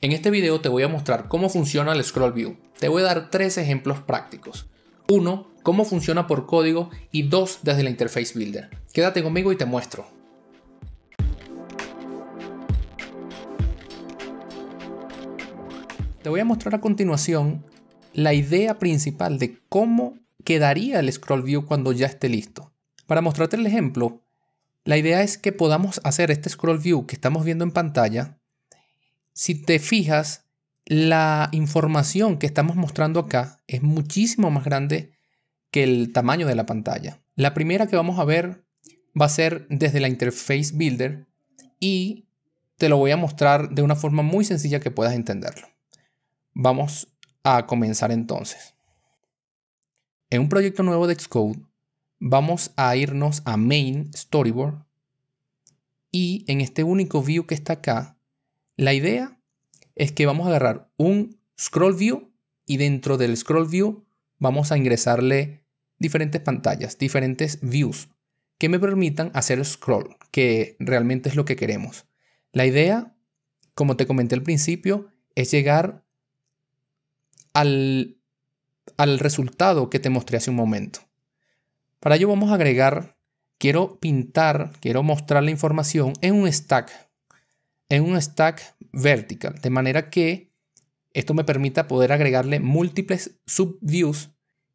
En este video te voy a mostrar cómo funciona el Scroll View. Te voy a dar tres ejemplos prácticos. Uno, cómo funciona por código y dos, desde la Interface Builder. Quédate conmigo y te muestro. Te voy a mostrar a continuación la idea principal de cómo quedaría el Scroll View cuando ya esté listo. Para mostrarte el ejemplo, la idea es que podamos hacer este Scroll View que estamos viendo en pantalla si te fijas, la información que estamos mostrando acá es muchísimo más grande que el tamaño de la pantalla. La primera que vamos a ver va a ser desde la Interface Builder y te lo voy a mostrar de una forma muy sencilla que puedas entenderlo. Vamos a comenzar entonces. En un proyecto nuevo de Xcode, vamos a irnos a Main Storyboard y en este único view que está acá, la idea es que vamos a agarrar un scroll view y dentro del scroll view vamos a ingresarle diferentes pantallas, diferentes views que me permitan hacer scroll, que realmente es lo que queremos. La idea, como te comenté al principio, es llegar al, resultado que te mostré hace un momento. Para ello vamos a agregar, quiero pintar, quiero mostrar la información en un stack, en un stack vertical, de manera que esto me permita poder agregarle múltiples subviews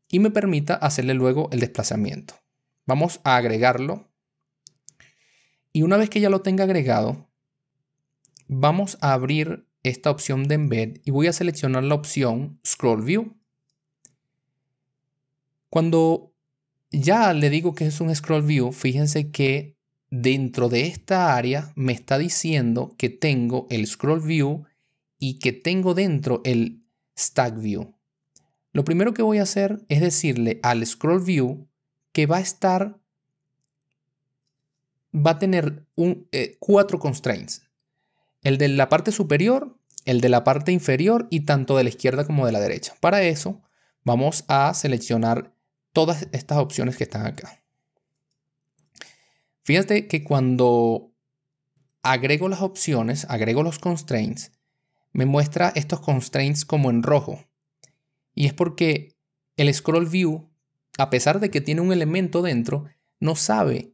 y me permita hacerle luego el desplazamiento. Vamos a agregarlo. Y una vez que ya lo tenga agregado, vamos a abrir esta opción de embed y voy a seleccionar la opción scroll view. Cuando ya le digo que es un scroll view, fíjense que dentro de esta área me está diciendo que tengo el scroll view y que tengo dentro el stack view. Lo primero que voy a hacer es decirle al scroll view que va a estar, va a tener eh, cuatro constraints. El de la parte superior, el de la parte inferior y tanto de la izquierda como de la derecha. Para eso vamos a seleccionar todas estas opciones que están acá. Fíjate que cuando agrego las opciones, agrego los constraints, me muestra estos constraints como en rojo. Y es porque el scroll view, a pesar de que tiene un elemento dentro, no sabe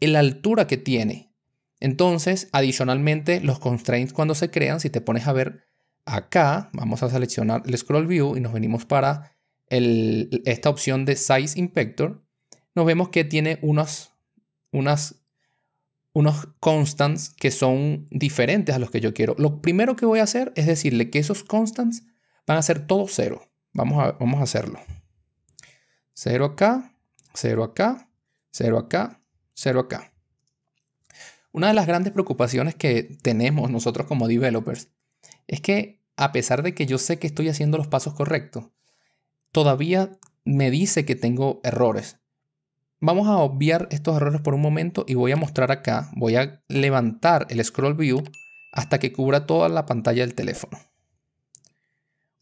la altura que tiene. Entonces, adicionalmente, los constraints cuando se crean, si te pones a ver acá, vamos a seleccionar el scroll view y nos venimos para esta opción de size inspector, nos vemos que tiene unos unas, unos constants que son diferentes a los que yo quiero. Lo primero que voy a hacer es decirle que esos constants van a ser todos cero. Vamos a, vamos a hacerlo. Cero acá, cero acá, cero acá, cero acá. Una de las grandes preocupaciones que tenemos nosotros como developers es que a pesar de que yo sé que estoy haciendo los pasos correctos, todavía me dice que tengo errores. Vamos a obviar estos errores por un momento y voy a mostrar acá, voy a levantar el scroll view hasta que cubra toda la pantalla del teléfono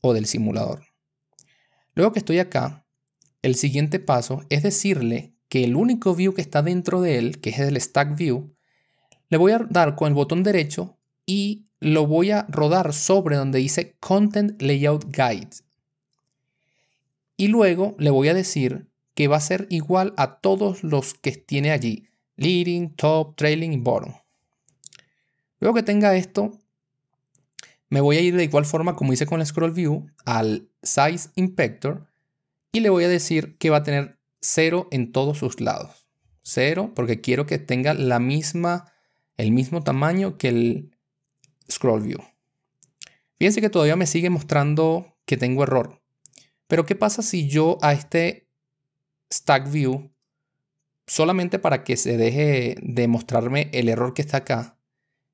o del simulador. Luego que estoy acá, el siguiente paso es decirle que el único view que está dentro de él, que es el stack view, le voy a dar con el botón derecho y lo voy a rodar sobre donde dice Content Layout Guide. Y luego le voy a decir que va a ser igual a todos los que tiene allí. Leading, top, trailing y bottom. Luego que tenga esto, me voy a ir de igual forma como hice con el scroll view al size inspector y le voy a decir que va a tener 0 en todos sus lados. Cero porque quiero que tenga la misma, el mismo tamaño que el scroll view. Fíjense que todavía me sigue mostrando que tengo error. Pero ¿qué pasa si yo a este stack view solamente para que se deje de mostrarme el error que está acá.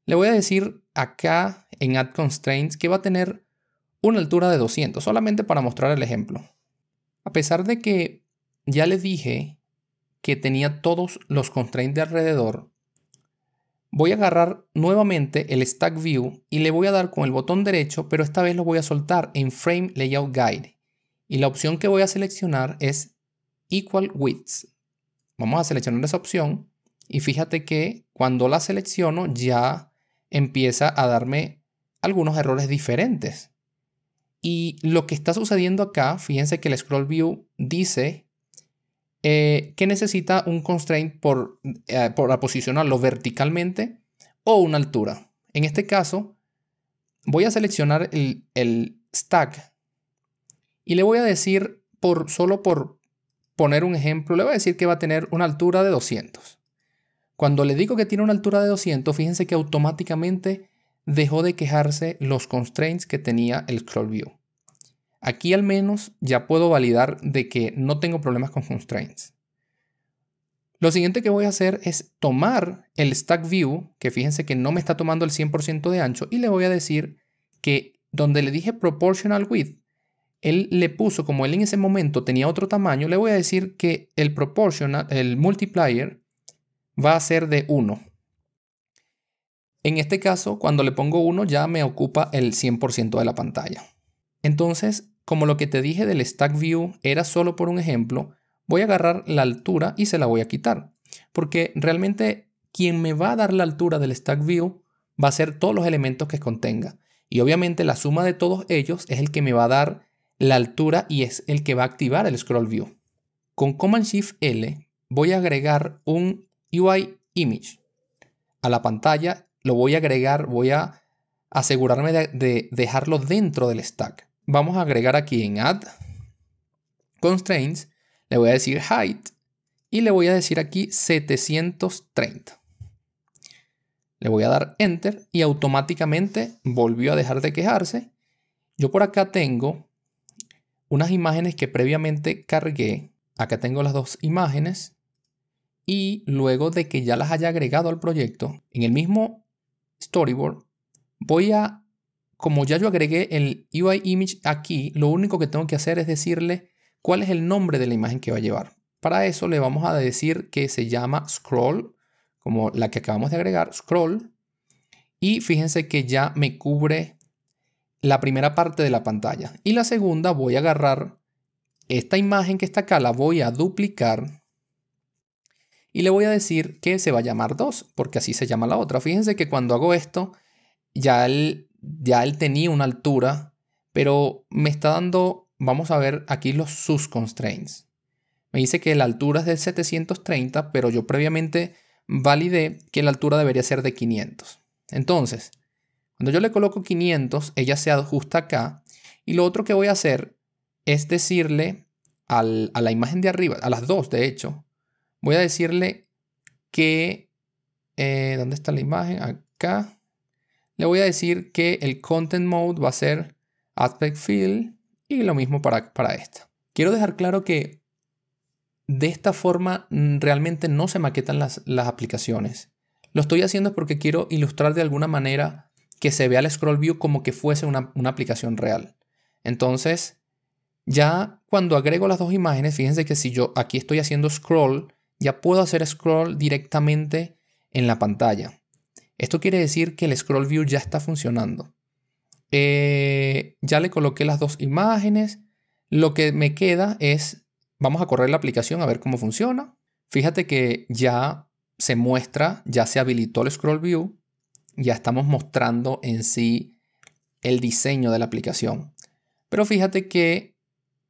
Le voy a decir acá en add constraints que va a tener una altura de 200 solamente para mostrar el ejemplo. A pesar de que ya le dije que tenía todos los constraints de alrededor, voy a agarrar nuevamente el stack view y le voy a dar con el botón derecho, pero esta vez lo voy a soltar en frame layout guide. Y la opción que voy a seleccionar es equal width. Vamos a seleccionar esa opción y fíjate que cuando la selecciono ya empieza a darme algunos errores diferentes. Y lo que está sucediendo acá, fíjense que el scroll view dice eh, que necesita un constraint por, eh, para posicionarlo verticalmente o una altura. En este caso, voy a seleccionar el, el stack y le voy a decir por, solo por poner un ejemplo, le voy a decir que va a tener una altura de 200. Cuando le digo que tiene una altura de 200, fíjense que automáticamente dejó de quejarse los constraints que tenía el scroll view. Aquí al menos ya puedo validar de que no tengo problemas con constraints. Lo siguiente que voy a hacer es tomar el stack view, que fíjense que no me está tomando el 100% de ancho, y le voy a decir que donde le dije proportional width, él le puso, como él en ese momento tenía otro tamaño, le voy a decir que el proportional, el multiplier, va a ser de 1. En este caso, cuando le pongo 1 ya me ocupa el 100% de la pantalla. Entonces, como lo que te dije del stack view era solo por un ejemplo, voy a agarrar la altura y se la voy a quitar. Porque realmente quien me va a dar la altura del stack view va a ser todos los elementos que contenga. Y obviamente la suma de todos ellos es el que me va a dar la altura y es el que va a activar el scroll view. Con Command Shift L voy a agregar un UI image a la pantalla, lo voy a agregar, voy a asegurarme de, dejarlo dentro del stack. Vamos a agregar aquí en Add Constraints, le voy a decir Height y le voy a decir aquí 730. Le voy a dar Enter y automáticamente volvió a dejar de quejarse. Yo por acá tengo unas imágenes que previamente cargué. Acá tengo las dos imágenes. Y luego de que ya las haya agregado al proyecto, en el mismo storyboard, voy a, como ya yo agregué el UI image aquí, lo único que tengo que hacer es decirle cuál es el nombre de la imagen que va a llevar. Para eso le vamos a decir que se llama scroll, como la que acabamos de agregar, scroll. Y fíjense que ya me cubre la primera parte de la pantalla. Y la segunda voy a agarrar esta imagen que está acá, la voy a duplicar y le voy a decir que se va a llamar 2, porque así se llama la otra. Fíjense que cuando hago esto, ya él, ya él tenía una altura, pero me está dando, vamos a ver aquí los sus constraints. Me dice que la altura es de 730, pero yo previamente validé que la altura debería ser de 500. Entonces, cuando yo le coloco 500, ella se ajusta acá. Y lo otro que voy a hacer es decirle a la imagen de arriba, a las dos de hecho, voy a decirle que... Eh, ¿Dónde está la imagen? Acá. Le voy a decir que el content mode va a ser aspect field y lo mismo para, para esta. Quiero dejar claro que de esta forma mm, realmente no se maquetan las, las aplicaciones. Lo estoy haciendo porque quiero ilustrar de alguna manera que se vea el scroll view como que fuese una, aplicación real. Entonces, ya cuando agrego las dos imágenes, fíjense que si yo aquí estoy haciendo scroll, ya puedo hacer scroll directamente en la pantalla. Esto quiere decir que el scroll view ya está funcionando. Eh, ya le coloqué las dos imágenes. Lo que me queda es, vamos a correr la aplicación a ver cómo funciona. Fíjate que ya se muestra, ya se habilitó el scroll view ya estamos mostrando en sí el diseño de la aplicación. Pero fíjate que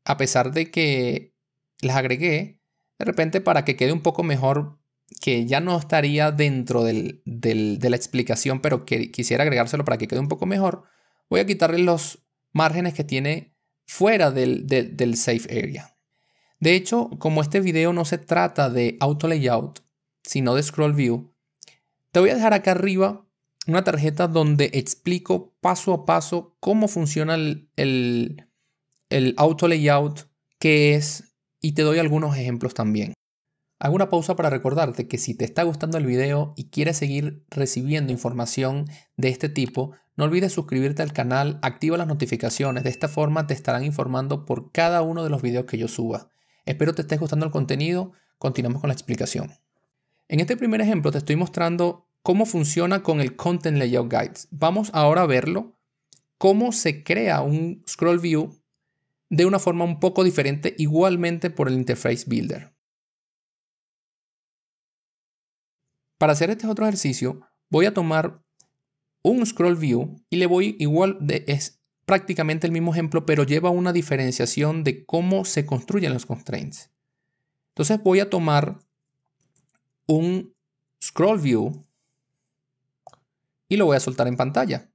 a pesar de que las agregué, de repente para que quede un poco mejor, que ya no estaría dentro de la explicación, pero que quisiera agregárselo para que quede un poco mejor, voy a quitarle los márgenes que tiene fuera del, del safe area. De hecho, como este video no se trata de auto layout, sino de scroll view, te voy a dejar acá arriba una tarjeta donde explico paso a paso cómo funciona el, auto layout, qué es, y te doy algunos ejemplos también. Hago una pausa para recordarte que si te está gustando el video y quieres seguir recibiendo información de este tipo, no olvides suscribirte al canal, activa las notificaciones, de esta forma te estarán informando por cada uno de los videos que yo suba. Espero te estés gustando el contenido, continuamos con la explicación. En este primer ejemplo te estoy mostrando cómo funciona con el Content Layout Guides. Vamos ahora a verlo, cómo se crea un scroll view de una forma un poco diferente, igualmente por el Interface Builder. Para hacer este otro ejercicio, voy a tomar un scroll view y le voy igual, es prácticamente el mismo ejemplo, pero lleva una diferenciación de cómo se construyen los constraints. Entonces voy a tomar un scroll view y lo voy a soltar en pantalla.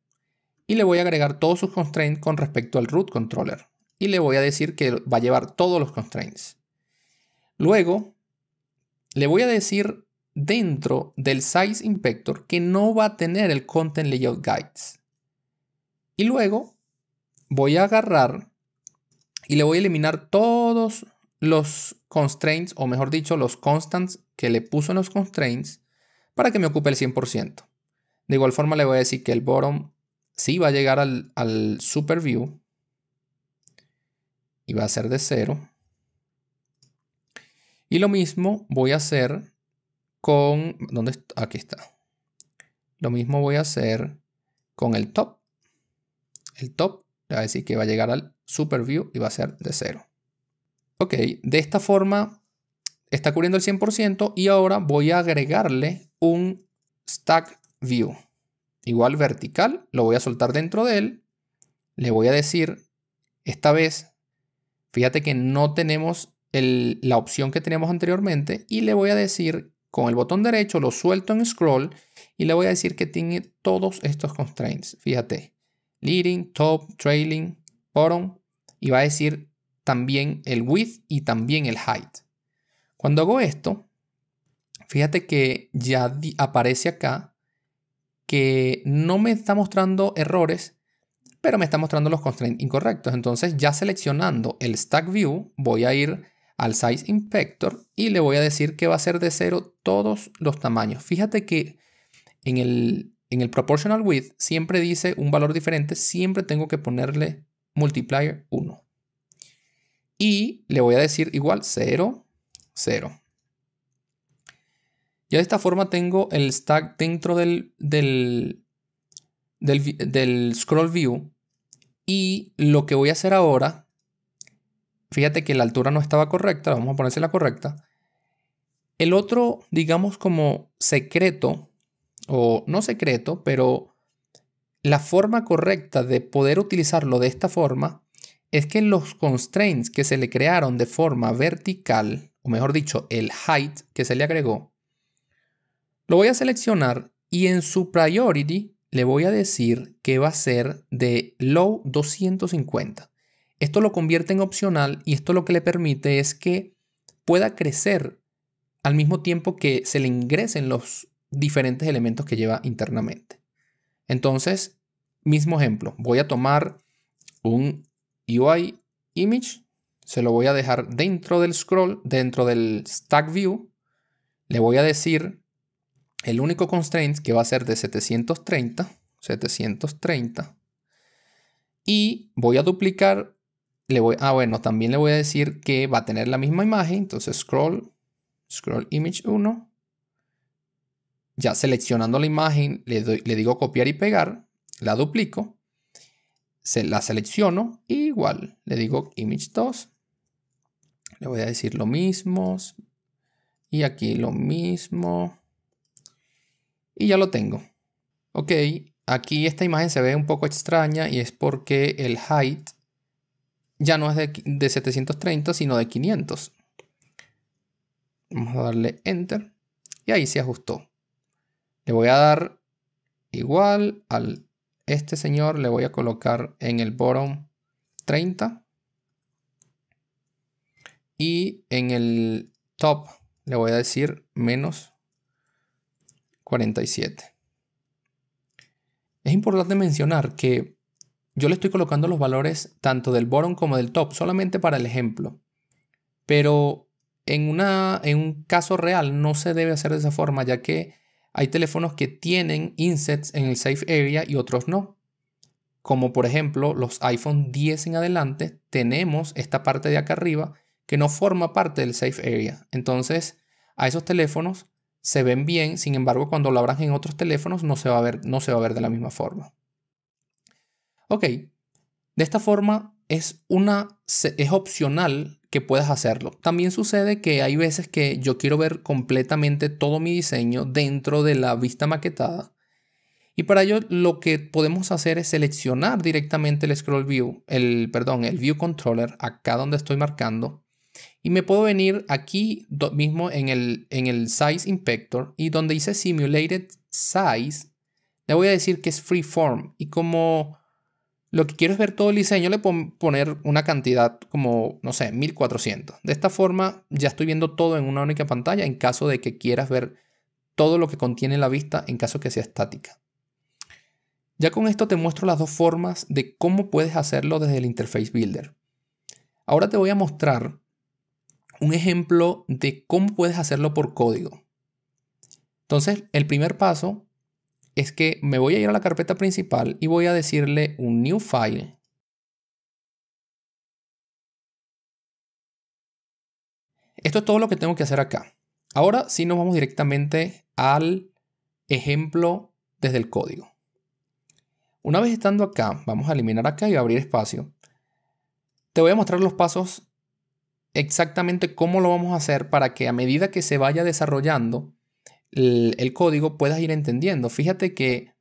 Y le voy a agregar todos sus constraints con respecto al root controller. Y le voy a decir que va a llevar todos los constraints. Luego, le voy a decir dentro del size inspector que no va a tener el content layout guides. Y luego voy a agarrar y le voy a eliminar todos los constraints, o mejor dicho, los constants que le puso en los constraints para que me ocupe el 100%. De igual forma le voy a decir que el bottom sí va a llegar al, super view y va a ser de cero. Y lo mismo voy a hacer con... ¿Dónde está? Aquí está. Lo mismo voy a hacer con el top. El top le va a decir que va a llegar al super view y va a ser de cero. Ok, de esta forma está cubriendo el 100% y ahora voy a agregarle un stack view igual vertical, lo voy a soltar dentro de él, le voy a decir, esta vez, fíjate que no tenemos la opción que teníamos anteriormente y le voy a decir con el botón derecho, lo suelto en scroll y le voy a decir que tiene todos estos constraints, fíjate, leading, top, trailing, bottom y va a decir también el width y también el height. Cuando hago esto, fíjate que ya aparece acá que no me está mostrando errores, pero me está mostrando los constraints incorrectos. Entonces ya seleccionando el Stack View, voy a ir al Size Inspector y le voy a decir que va a ser de cero todos los tamaños. Fíjate que en el, en el Proportional Width siempre dice un valor diferente, siempre tengo que ponerle multiplier 1. Y le voy a decir igual 0, 0. Ya de esta forma tengo el stack dentro del, del, del scroll view. Y lo que voy a hacer ahora, fíjate que la altura no estaba correcta, vamos a ponerse la correcta. El otro, digamos como secreto, o no secreto, pero la forma correcta de poder utilizarlo de esta forma es que los constraints que se le crearon de forma vertical, o mejor dicho, el height que se le agregó, lo voy a seleccionar y en su priority le voy a decir que va a ser de low 250. Esto lo convierte en opcional y esto lo que le permite es que pueda crecer al mismo tiempo que se le ingresen los diferentes elementos que lleva internamente. Entonces, mismo ejemplo, voy a tomar un UI image, se lo voy a dejar dentro del scroll, dentro del stack view, le voy a decir el único constraint que va a ser de 730, 730, y voy a duplicar, le voy, ah bueno, también le voy a decir que va a tener la misma imagen, entonces scroll, scroll image 1, ya seleccionando la imagen, le, digo copiar y pegar, la duplico, la selecciono, igual, le digo image 2, le voy a decir lo mismo, y aquí lo mismo, y ya lo tengo. Ok, aquí esta imagen se ve un poco extraña y es porque el height ya no es de, 730 sino de 500. Vamos a darle enter y ahí se ajustó. Le voy a dar igual al este señor, le voy a colocar en el bottom 30 y en el top le voy a decir menos 47. Es importante mencionar que yo le estoy colocando los valores tanto del bottom como del top, solamente para el ejemplo. Pero en, una, en un caso real no se debe hacer de esa forma, ya que hay teléfonos que tienen insets en el safe area y otros no. Como por ejemplo los iPhone 10 en adelante, tenemos esta parte de acá arriba que no forma parte del safe area. Entonces, a esos teléfonos se ven bien, sin embargo cuando lo abran en otros teléfonos no se va a ver, no se va a ver de la misma forma. Ok, de esta forma es, una, es opcional que puedas hacerlo. También sucede que hay veces que yo quiero ver completamente todo mi diseño dentro de la vista maquetada. Y para ello lo que podemos hacer es seleccionar directamente el scroll view, el perdón, el view controller acá donde estoy marcando y me puedo venir aquí mismo en el, en el Size Inspector y donde dice Simulated Size, le voy a decir que es Freeform. Y como lo que quiero es ver todo el diseño, le puedo poner una cantidad como, no sé, 1400. De esta forma ya estoy viendo todo en una única pantalla en caso de que quieras ver todo lo que contiene la vista en caso que sea estática. Ya con esto te muestro las dos formas de cómo puedes hacerlo desde el Interface Builder. Ahora te voy a mostrar un ejemplo de cómo puedes hacerlo por código. Entonces, el primer paso es que me voy a ir a la carpeta principal y voy a decirle un new file. Esto es todo lo que tengo que hacer acá. Ahora sí nos vamos directamente al ejemplo desde el código. Una vez estando acá, vamos a eliminar acá y abrir espacio. Te voy a mostrar los pasos exactamente cómo lo vamos a hacer para que a medida que se vaya desarrollando el, código puedas ir entendiendo. Fíjate que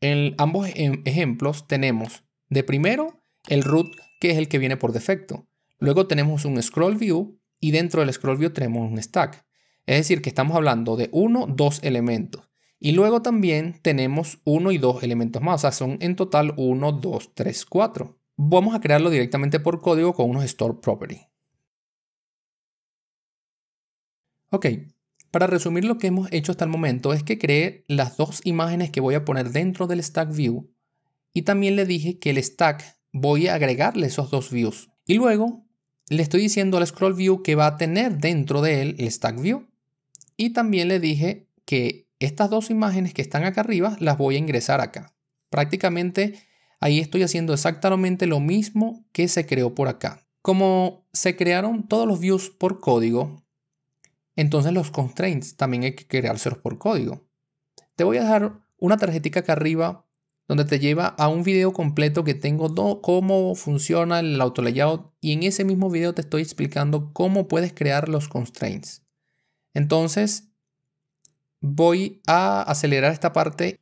en ambos em, ejemplos tenemos de primero el root que es el que viene por defecto. Luego tenemos un scroll view y dentro del scroll view tenemos un stack. Es decir, que estamos hablando de uno, dos elementos. Y luego también tenemos uno y dos elementos más. O sea, son en total uno, dos, tres cuatro, Vamos a crearlo directamente por código con unos store property. Ok, para resumir lo que hemos hecho hasta el momento es que creé las dos imágenes que voy a poner dentro del stack view y también le dije que el stack voy a agregarle esos dos views. Y luego le estoy diciendo al scroll view que va a tener dentro de él el stack view. Y también le dije que estas dos imágenes que están acá arriba las voy a ingresar acá. Prácticamente ahí estoy haciendo exactamente lo mismo que se creó por acá. Como se crearon todos los views por código, entonces los constraints también hay que creárselos por código. Te voy a dejar una tarjetita acá arriba donde te lleva a un video completo que tengo cómo funciona el auto layout y en ese mismo video te estoy explicando cómo puedes crear los constraints. Entonces voy a acelerar esta parte.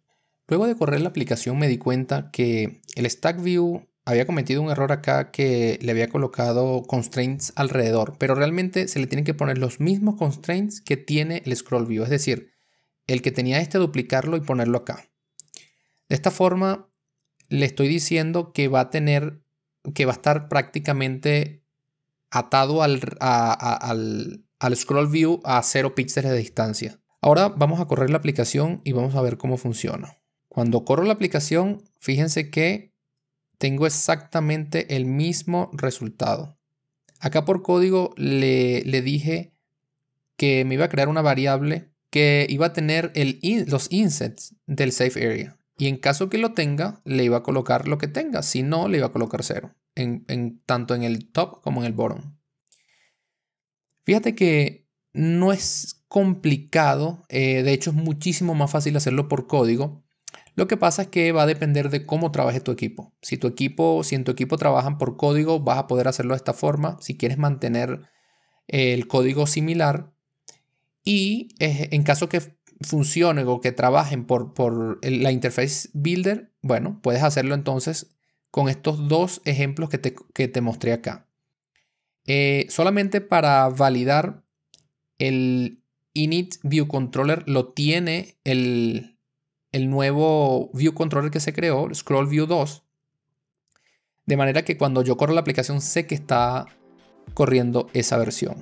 Luego de correr la aplicación me di cuenta que el stack view había cometido un error acá que le había colocado constraints alrededor, pero realmente se le tienen que poner los mismos constraints que tiene el scroll view, es decir, el que tenía este duplicarlo y ponerlo acá. De esta forma le estoy diciendo que va a tener, que va a estar prácticamente atado al, al scroll view a 0 píxeles de distancia. Ahora vamos a correr la aplicación y vamos a ver cómo funciona. Cuando corro la aplicación, fíjense que tengo exactamente el mismo resultado. Acá por código le, dije que me iba a crear una variable que iba a tener el los insets del safe area. Y en caso que lo tenga, le iba a colocar lo que tenga. Si no, le iba a colocar cero. En, tanto en el top como en el bottom. Fíjate que no es complicado. Eh, de hecho, es muchísimo más fácil hacerlo por código. Lo que pasa es que va a depender de cómo trabaje tu equipo. Si tu equipo, si en tu equipo trabajan por código, vas a poder hacerlo de esta forma. Si quieres mantener el código similar y en caso que funcione o que trabajen por, por la interface builder, bueno, puedes hacerlo entonces con estos dos ejemplos que te, mostré acá. Eh, solamente para validar el init view controller lo tiene el, el nuevo View Controller que se creó, Scroll View 2, de manera que cuando yo corro la aplicación sé que está corriendo esa versión.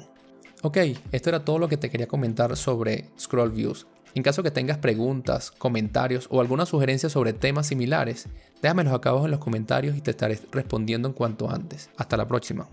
Ok, esto era todo lo que te quería comentar sobre Scroll Views. En caso que tengas preguntas, comentarios o alguna sugerencia sobre temas similares, déjamelos acá abajo en los comentarios y te estaré respondiendo en cuanto antes. Hasta la próxima.